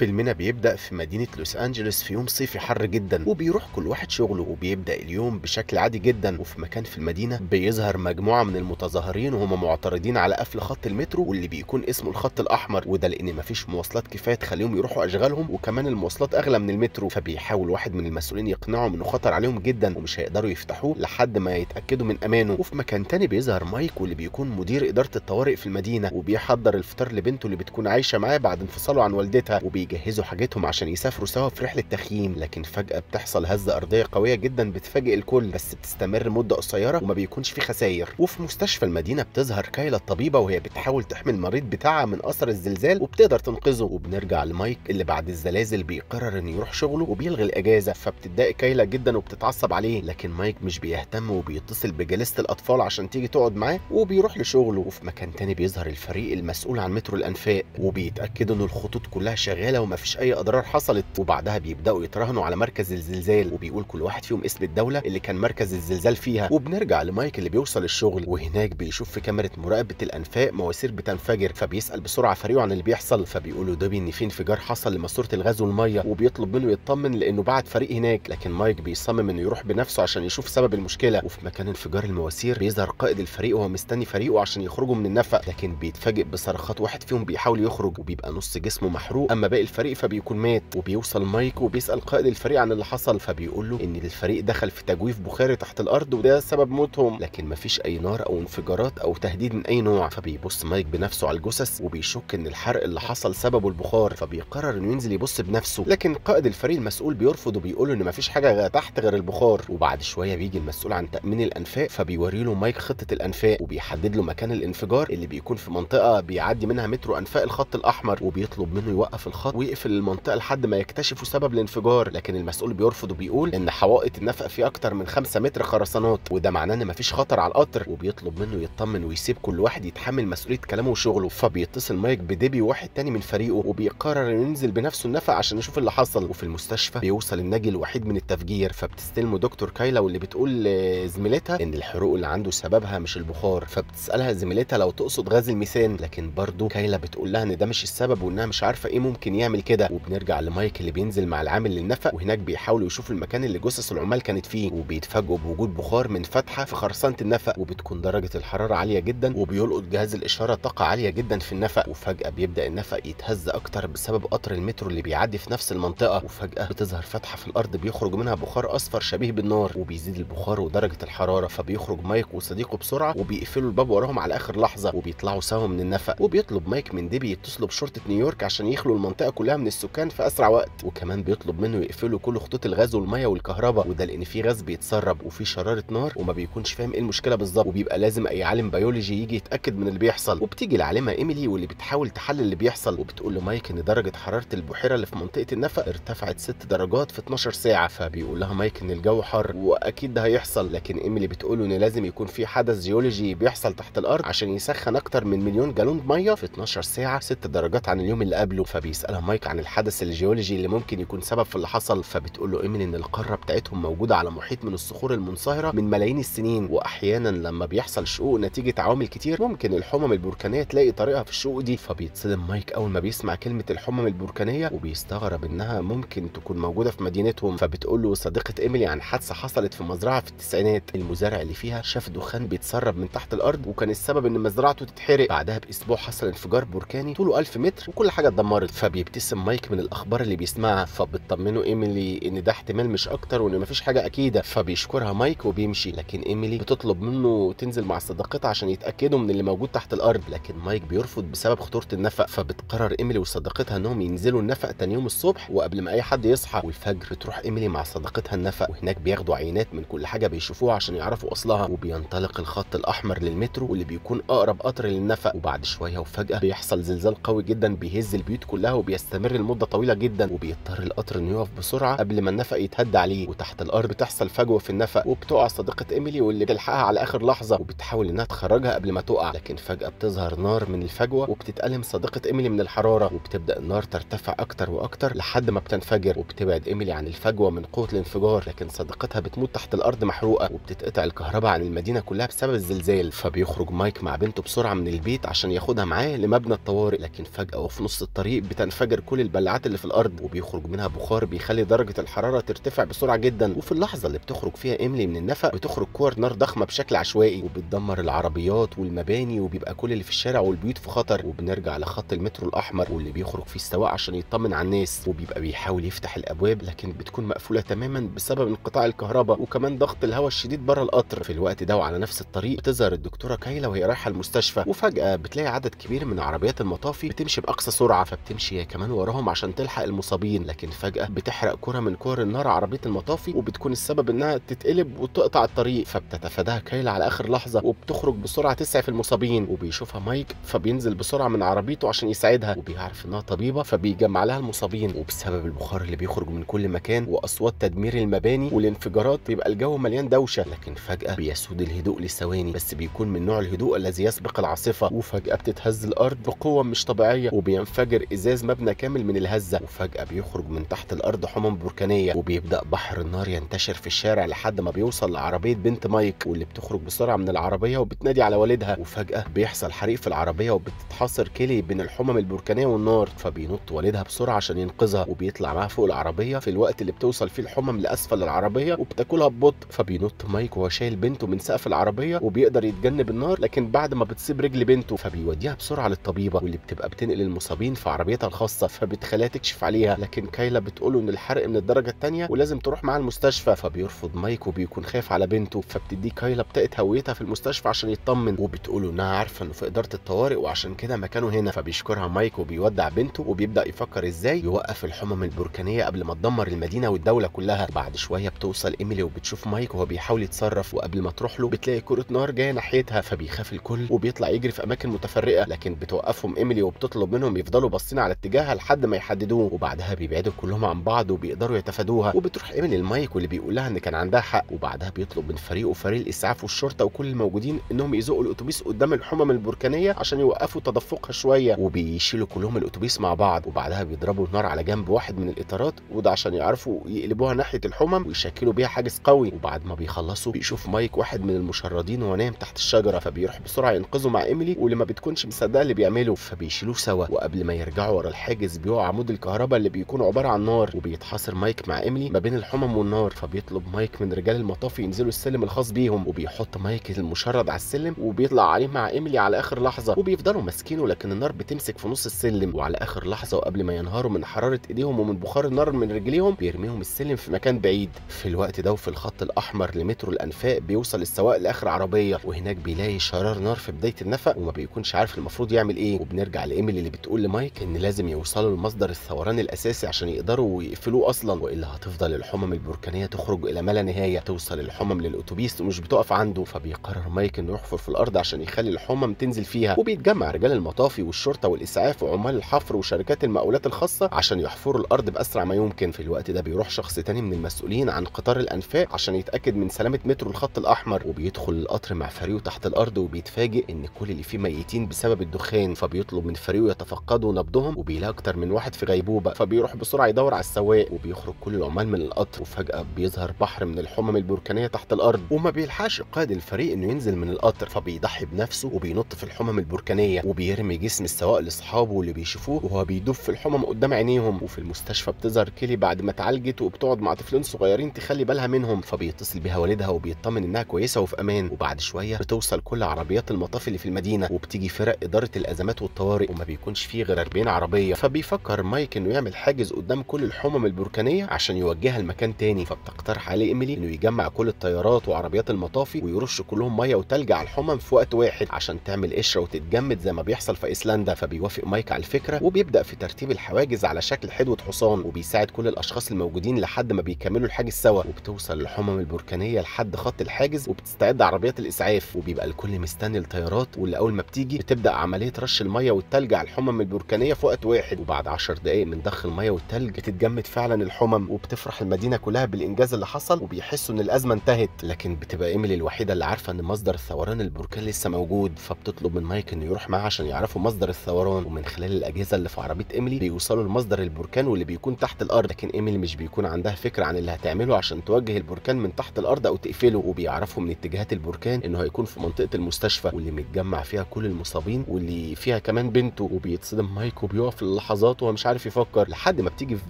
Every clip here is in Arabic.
فيلمنا بيبدأ في مدينة لوس أنجلوس في يوم صيفي حر جدا وبيروح كل واحد شغله وبيبدأ اليوم بشكل عادي جدا وفي مكان في المدينة بيظهر مجموعة من المتظاهرين وهم معترضين على قفل خط المترو واللي بيكون اسمه الخط الأحمر وده لأن مفيش مواصلات كفاية تخليهم يروحوا أشغالهم وكمان المواصلات أغلى من المترو فبيحاول واحد من المسؤولين يقنعهم إنه خطر عليهم جدا ومش هيقدروا يفتحوه لحد ما يتأكدوا من أمانه وفي مكان تاني بيظهر مايك واللي بيكون مدير إدارة الطوارئ في المدينة وبيحضر الفطار لبنته اللي بتكون عايشة معاه بعد انفصاله عن والدتها وبي بيجهزوا حاجتهم عشان يسافروا سوا في رحله تخييم لكن فجاه بتحصل هزه ارضيه قويه جدا بتفاجئ الكل بس بتستمر مده قصيره وما بيكونش في خساير وفي مستشفى المدينه بتظهر كايلا الطبيبه وهي بتحاول تحمي المريض بتاعها من اثر الزلزال وبتقدر تنقذه وبنرجع لمايك اللي بعد الزلازل بيقرر انه يروح شغله وبيلغي الاجازه فبتتضايق كايلا جدا وبتتعصب عليه لكن مايك مش بيهتم وبيتصل بجلسه الاطفال عشان تيجي تقعد معاه وبيروح لشغله وفي مكان تاني بيظهر الفريق المسؤول عن مترو الانفاق وبيتاكد ان الخطوط كلها شغاله وما ومفيش اي اضرار حصلت وبعدها بيبداوا يتراهنوا على مركز الزلزال وبيقول كل واحد فيهم اسم الدوله اللي كان مركز الزلزال فيها وبنرجع لمايك اللي بيوصل الشغل وهناك بيشوف في كاميرا مراقبه الانفاق مواسير بتنفجر فبيسال بسرعه فريقه عن اللي بيحصل فبيقولوا دوبي ان في انفجار حصل لماسوره الغاز والميه وبيطلب منه يطمن لانه بعت فريق هناك لكن مايك بيصمم انه يروح بنفسه عشان يشوف سبب المشكله وفي مكان انفجار المواسير بيظهر قائد الفريق وهو مستني فريقه عشان يخرجوا من النفق لكن بيتفاجئ بصرخات واحد فيهم بيحاول يخرج وبيبقى نص جسمه محروق اما باقي باقي الفريق فبيكون مات وبيوصل مايك وبيسال قائد الفريق عن اللي حصل فبيقول له ان الفريق دخل في تجويف بخاري تحت الارض وده سبب موتهم لكن مفيش اي نار او انفجارات او تهديد من اي نوع فبيبص مايك بنفسه على الجثث وبيشك ان الحرق اللي حصل سببه البخار فبيقرر انه ينزل يبص بنفسه لكن قائد الفريق المسؤول بيرفض وبيقول له ان مفيش حاجه تحت غير البخار وبعد شويه بيجي المسؤول عن تامين الانفاق فبيوري له مايك خطه الانفاق وبيحدد له مكان الانفجار اللي بيكون في منطقه بيعدي منها مترو انفاق الخط الاحمر وبيطلب منه يوقف الخط النفقات ويقفل المنطقه لحد ما يكتشفوا سبب الانفجار لكن المسؤول بيرفض وبيقول ان حوائط النفق في اكتر من 5 متر خرسانات وده معناه ان مفيش خطر على القطر وبيطلب منه يطمن ويسيب كل واحد يتحمل مسؤوليه كلامه وشغله فبيتصل مايك بديبي وواحد تاني من فريقه وبيقرر انه ينزل بنفسه النفق عشان يشوف اللي حصل وفي المستشفى بيوصل الناجي الوحيد من التفجير فبتستلمه دكتور كايلا واللي بتقول لزميلتها ان الحروق اللي عنده سببها مش البخار فبتسالها زميلتها لو تقصد غاز الميثان لكن برضه كايلا بتقول لها ان ده مش السبب وانها مش عارفه ايه ممكن يعمل كده وبنرجع لمايك اللي بينزل مع العامل للنفق وهناك بيحاولوا يشوفوا المكان اللي جثث العمال كانت فيه وبيتفاجئوا بوجود بخار من فتحه في خرسانه النفق وبتكون درجه الحراره عاليه جدا وبيلقط جهاز الاشاره طاقه عاليه جدا في النفق وفجاه بيبدا النفق يتهز اكتر بسبب قطر المترو اللي بيعدي في نفس المنطقه وفجاه بتظهر فتحه في الارض بيخرج منها بخار اصفر شبيه بالنار وبيزيد البخار ودرجه الحراره فبيخرج مايك وصديقه بسرعه وبيقفلوا الباب وراهم على اخر لحظه وبيطلعوا سوا من النفق وبيطلب مايك من ديبي يتصلوا بشرطه نيويورك عشان يخلوا المنطقه المنطقه كلها من السكان في اسرع وقت وكمان بيطلب منه يقفلوا كل خطوط الغاز والميه والكهرباء وده لان في غاز بيتسرب وفي شراره نار وما بيكونش فاهم ايه المشكله بالظبط وبيبقى لازم اي عالم بيولوجي يجي يتاكد من اللي بيحصل وبتيجي العالمه ايميلي واللي بتحاول تحلل اللي بيحصل وبتقول له مايك ان درجه حراره البحيره اللي في منطقه النفق ارتفعت 6 درجات في 12 ساعه فبيقول لها مايك ان الجو حر واكيد ده هيحصل لكن ايميلي بتقول له ان لازم يكون في حدث جيولوجي بيحصل تحت الارض عشان يسخن اكتر من مليون جالون ميه في 12 ساعه 6 درجات عن اليوم اللي قبله فبيسالها بيسألها مايك عن الحدث الجيولوجي اللي ممكن يكون سبب في اللي حصل فبتقول له ايمن ان القاره بتاعتهم موجوده على محيط من الصخور المنصهره من ملايين السنين واحيانا لما بيحصل شقوق نتيجه عوامل كتير ممكن الحمم البركانيه تلاقي طريقها في الشقوق دي فبيتصدم مايك اول ما بيسمع كلمه الحمم البركانيه وبيستغرب انها ممكن تكون موجوده في مدينتهم فبتقول له صديقه ايميلي عن حادثه حصلت في مزرعه في التسعينات المزارع اللي فيها شاف دخان بيتسرب من تحت الارض وكان السبب ان مزرعته تتحرق بعدها باسبوع حصل انفجار بركاني طوله 1000 متر وكل حاجه اتدمرت فبيبقى بيبتسم مايك من الاخبار اللي بيسمعها فبتطمنه ايميلي ان ده احتمال مش اكتر وان مفيش حاجه اكيده فبيشكرها مايك وبيمشي لكن ايميلي بتطلب منه تنزل مع صداقتها عشان يتاكدوا من اللي موجود تحت الارض لكن مايك بيرفض بسبب خطوره النفق فبتقرر ايميلي وصداقتها انهم ينزلوا النفق تاني يوم الصبح وقبل ما اي حد يصحى والفجر بتروح ايميلي مع صداقتها النفق وهناك بياخدوا عينات من كل حاجه بيشوفوها عشان يعرفوا اصلها وبينطلق الخط الاحمر للمترو واللي بيكون اقرب قطر للنفق وبعد شويه وفجاه بيحصل زلزال قوي جدا بيهز البيوت كلها وبيس بيستمر لمده طويله جدا وبيضطر القطر انه يقف بسرعه قبل ما النفق يتهد عليه وتحت الارض بتحصل فجوه في النفق وبتقع صديقه ايميلي واللي بتلحقها على اخر لحظه وبتحاول انها تخرجها قبل ما تقع لكن فجاه بتظهر نار من الفجوه وبتتألم صديقه ايميلي من الحراره وبتبدا النار ترتفع اكتر واكتر لحد ما بتنفجر وبتبعد ايميلي عن الفجوه من قوه الانفجار لكن صديقتها بتموت تحت الارض محروقه وبتتقطع الكهرباء عن المدينه كلها بسبب الزلزال فبيخرج مايك مع بنته بسرعه من البيت عشان ياخدها معاه لمبنى الطوارئ لكن فجاه وفي نص الطريق بتنفجر بينفجر كل البلعات اللي في الارض وبيخرج منها بخار بيخلي درجه الحراره ترتفع بسرعه جدا وفي اللحظه اللي بتخرج فيها ايملي من النفق بتخرج كور نار ضخمه بشكل عشوائي وبتدمر العربيات والمباني وبيبقى كل اللي في الشارع والبيوت في خطر وبنرجع لخط المترو الاحمر واللي بيخرج فيه السواق عشان يطمن على الناس وبيبقى بيحاول يفتح الابواب لكن بتكون مقفوله تماما بسبب انقطاع الكهرباء وكمان ضغط الهواء الشديد بره القطر في الوقت ده وعلى نفس الطريق بتظهر الدكتوره كايلا وهي رايحه المستشفى وفجاه بتلاقي عدد كبير من عربيات المطافي بتمشي باقصى سرعه فبتمشي هي كمان وراهم عشان تلحق المصابين لكن فجاه بتحرق كره من كور النار عربيه المطافي وبتكون السبب انها تتقلب وتقطع الطريق فبتتفاداها كايلا على اخر لحظه وبتخرج بسرعه تسعف المصابين وبيشوفها مايك فبينزل بسرعه من عربيته عشان يساعدها وبيعرف انها طبيبه فبيجمع لها المصابين وبسبب البخار اللي بيخرج من كل مكان واصوات تدمير المباني والانفجارات بيبقى الجو مليان دوشه لكن فجاه بيسود الهدوء لثواني بس بيكون من نوع الهدوء الذي يسبق العاصفه وفجاه بتتهز الارض بقوه مش طبيعيه وبينفجر ازاز مبنى مبنى كامل من الهزه وفجاه بيخرج من تحت الارض حمم بركانيه وبيبدا بحر النار ينتشر في الشارع لحد ما بيوصل لعربيه بنت مايك واللي بتخرج بسرعه من العربيه وبتنادي على والدها وفجاه بيحصل حريق في العربيه وبتتحاصر كيلي بين الحمم البركانيه والنار فبينط والدها بسرعه عشان ينقذها وبيطلع معاها فوق العربيه في الوقت اللي بتوصل فيه الحمم لاسفل العربيه وبتاكلها ببطء فبينط مايك وهو شايل بنته من سقف العربيه وبيقدر يتجنب النار لكن بعد ما بتصيب رجل بنته فبيوديها بسرعه للطبيبه واللي بتبقى بتنقل المصابين في عربيتها الخاصه خاصه فبتخليها تكشف عليها لكن كايلا بتقوله ان الحرق من الدرجه الثانيه ولازم تروح معاه المستشفى فبيرفض مايك وبيكون خايف على بنته فبتديه كايلا بطاقه هويتها في المستشفى عشان يطمن وبتقوله انها عارفه انه في اداره الطوارئ وعشان كده مكانه هنا فبيشكرها مايك وبيودع بنته وبيبدا يفكر ازاي يوقف الحمم البركانيه قبل ما تدمر المدينه والدوله كلها بعد شويه بتوصل ايميلي وبتشوف مايك وهو بيحاول يتصرف وقبل ما تروح له بتلاقي كره نار جايه ناحيتها فبيخاف الكل وبيطلع يجري في اماكن متفرقه لكن بتوقفهم ايميلي وبتطلب منهم يفضلوا باصين على اتجاه اتجاهها لحد ما يحددوه وبعدها بيبعدوا كلهم عن بعض وبيقدروا يتفادوها وبتروح ايمن المايك واللي بيقول لها ان كان عندها حق وبعدها بيطلب من فريقه وفريق الاسعاف والشرطه وكل الموجودين انهم يزقوا الاتوبيس قدام الحمم البركانيه عشان يوقفوا تدفقها شويه وبيشيلوا كلهم الاتوبيس مع بعض وبعدها بيضربوا النار على جنب واحد من الاطارات وده عشان يعرفوا يقلبوها ناحيه الحمم ويشكلوا بيها حاجز قوي وبعد ما بيخلصوا بيشوف مايك واحد من المشردين وهو نايم تحت الشجره فبيروح بسرعه ينقذه مع ايميلي واللي ما بتكونش مصدقه اللي بيعمله فبيشيلوه سوا وقبل ما يرجعوا ورا الحاجز بيقع عمود الكهرباء اللي بيكون عباره عن نار وبيتحاصر مايك مع ايميلي ما بين الحمم والنار فبيطلب مايك من رجال المطافي ينزلوا السلم الخاص بيهم وبيحط مايك المشرد على السلم وبيطلع عليه مع ايميلي على اخر لحظه وبيفضلوا ماسكينه لكن النار بتمسك في نص السلم وعلى اخر لحظه وقبل ما ينهاروا من حراره ايديهم ومن بخار النار من رجليهم بيرميهم السلم في مكان بعيد في الوقت ده وفي الخط الاحمر لمترو الانفاق بيوصل السواق لاخر عربيه وهناك بيلاقي شرار نار في بدايه النفق وما بيكونش عارف المفروض يعمل ايه وبنرجع لايميلي اللي بتقول لمايك ان لازم يوصلوا لمصدر الثوران الاساسي عشان يقدروا يقفلوه اصلا والا هتفضل الحمم البركانيه تخرج الى ما لا نهايه توصل الحمم للاتوبيس ومش بتقف عنده فبيقرر مايك انه يحفر في الارض عشان يخلي الحمم تنزل فيها وبيتجمع رجال المطافي والشرطه والاسعاف وعمال الحفر وشركات المقاولات الخاصه عشان يحفروا الارض باسرع ما يمكن في الوقت ده بيروح شخص تاني من المسؤولين عن قطار الانفاق عشان يتاكد من سلامه مترو الخط الاحمر وبيدخل القطر مع فريقه تحت الارض وبيتفاجئ ان كل اللي فيه ميتين بسبب الدخان فبيطلب من فريقه يتفقدوا نبضهم وبيلاقوا اكتر من واحد في غيبوبه فبيروح بسرعه يدور على السواق وبيخرج كل العمال من القطر وفجاه بيظهر بحر من الحمم البركانيه تحت الارض وما بيلحقش قائد الفريق انه ينزل من القطر فبيضحي بنفسه وبينط في الحمم البركانيه وبيرمي جسم السواق لاصحابه اللي بيشوفوه وهو بيدف في الحمم قدام عينيهم وفي المستشفى بتظهر كيلي بعد ما اتعالجت وبتقعد مع طفلين صغيرين تخلي بالها منهم فبيتصل بيها والدها وبيطمن انها كويسه وفي امان وبعد شويه بتوصل كل عربيات المطاف اللي في المدينه وبتيجي فرق اداره الازمات والطوارئ وما بيكونش فيه غير 40 عربيه فبيفكر مايك انه يعمل حاجز قدام كل الحمم البركانيه عشان يوجهها لمكان تاني فبتقترح عليه ايميلي انه يجمع كل الطيارات وعربيات المطافي ويرش كلهم ميه وتلج على الحمم في وقت واحد عشان تعمل قشره وتتجمد زي ما بيحصل في ايسلندا فبيوافق مايك على الفكره وبيبدا في ترتيب الحواجز على شكل حدوه حصان وبيساعد كل الاشخاص الموجودين لحد ما بيكملوا الحاجز سوا وبتوصل الحمم البركانيه لحد خط الحاجز وبتستعد عربيات الاسعاف وبيبقى الكل مستني الطيارات واللي اول ما بتيجي بتبدا عمليه رش الميه والتلج على الحمم البركانيه في وقت واحد واحد وبعد 10 دقايق من ضخ الميه والتلج بتتجمد فعلا الحمم وبتفرح المدينه كلها بالانجاز اللي حصل وبيحسوا ان الازمه انتهت لكن بتبقى ايميلي الوحيده اللي عارفه ان مصدر الثوران البركان لسه موجود فبتطلب من مايك انه يروح معاها عشان يعرفوا مصدر الثوران ومن خلال الاجهزه اللي في عربيه ايميلي بيوصلوا لمصدر البركان واللي بيكون تحت الارض لكن ايميلي مش بيكون عندها فكره عن اللي هتعمله عشان توجه البركان من تحت الارض او تقفله وبيعرفوا من اتجاهات البركان انه هيكون في منطقه المستشفى واللي متجمع فيها كل المصابين واللي فيها كمان بنته وبيتصدم مايك وبيقف اللحظات مش عارف يفكر لحد ما بتيجي في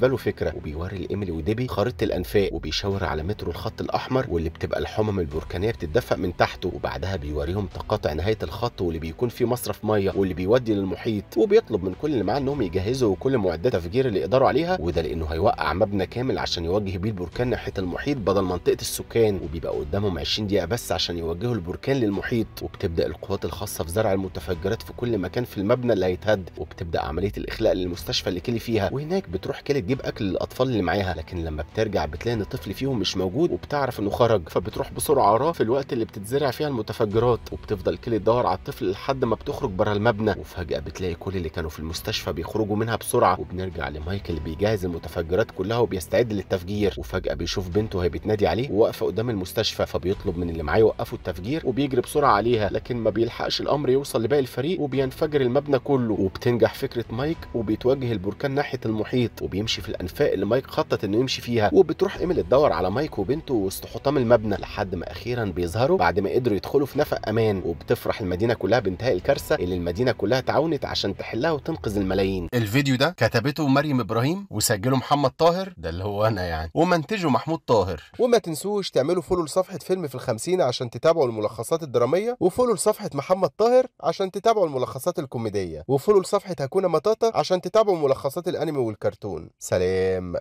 باله فكره وبيوري لايميلي وديبي خريطه الانفاق وبيشاور على مترو الخط الاحمر واللي بتبقى الحمم البركانيه بتتدفق من تحته وبعدها بيوريهم تقاطع نهايه الخط واللي بيكون فيه مصرف ميه واللي بيودي للمحيط وبيطلب من كل اللي معاه انهم يجهزوا كل معدات تفجير اللي يقدروا عليها وده لانه هيوقع مبنى كامل عشان يوجه بيه البركان ناحيه المحيط بدل منطقه السكان وبيبقى قدامهم 20 دقيقه بس عشان يوجهوا البركان للمحيط وبتبدا القوات الخاصه في زرع المتفجرات في كل مكان في المبنى اللي هيتهد وبتبدا عمليه الاخلاء للمستشفى اللي كيلي فيها وهناك بتروح كيلي تجيب اكل للاطفال اللي معاها لكن لما بترجع بتلاقي ان الطفل فيهم مش موجود وبتعرف انه خرج فبتروح بسرعه وراه في الوقت اللي بتتزرع فيها المتفجرات وبتفضل كيلي تدور على الطفل لحد ما بتخرج بره المبنى وفجاه بتلاقي كل اللي كانوا في المستشفى بيخرجوا منها بسرعه وبنرجع لمايكل بيجهز المتفجرات كلها وبيستعد للتفجير وفجاه بيشوف بنته هي بتنادي عليه وواقفه قدام المستشفى فبيطلب من اللي معاه يوقفوا التفجير وبيجري بسرعه عليها لكن ما بيلحقش الامر يوصل لباقي الفريق وبينفجر المبنى كله وبتنجح فكره مايك وبيتوجه البركان ناحيه المحيط وبيمشي في الانفاق اللي مايك خطط انه يمشي فيها وبتروح ايميل تدور على مايك وبنته وسط حطام المبنى لحد ما اخيرا بيظهروا بعد ما قدروا يدخلوا في نفق امان وبتفرح المدينه كلها بانتهاء الكارثه اللي المدينه كلها تعاونت عشان تحلها وتنقذ الملايين الفيديو ده كتبته مريم ابراهيم وسجله محمد طاهر ده اللي هو انا يعني ومنتجه محمود طاهر وما تنسوش تعملوا فولو لصفحه فيلم في الخمسين عشان تتابعوا الملخصات الدراميه وفولو لصفحه محمد طاهر عشان تتابعوا الملخصات الكوميديه وفولو لصفحه هكونا مطاطه عشان عشان تتابعوا ملخصات الأنمي والكرتون سلام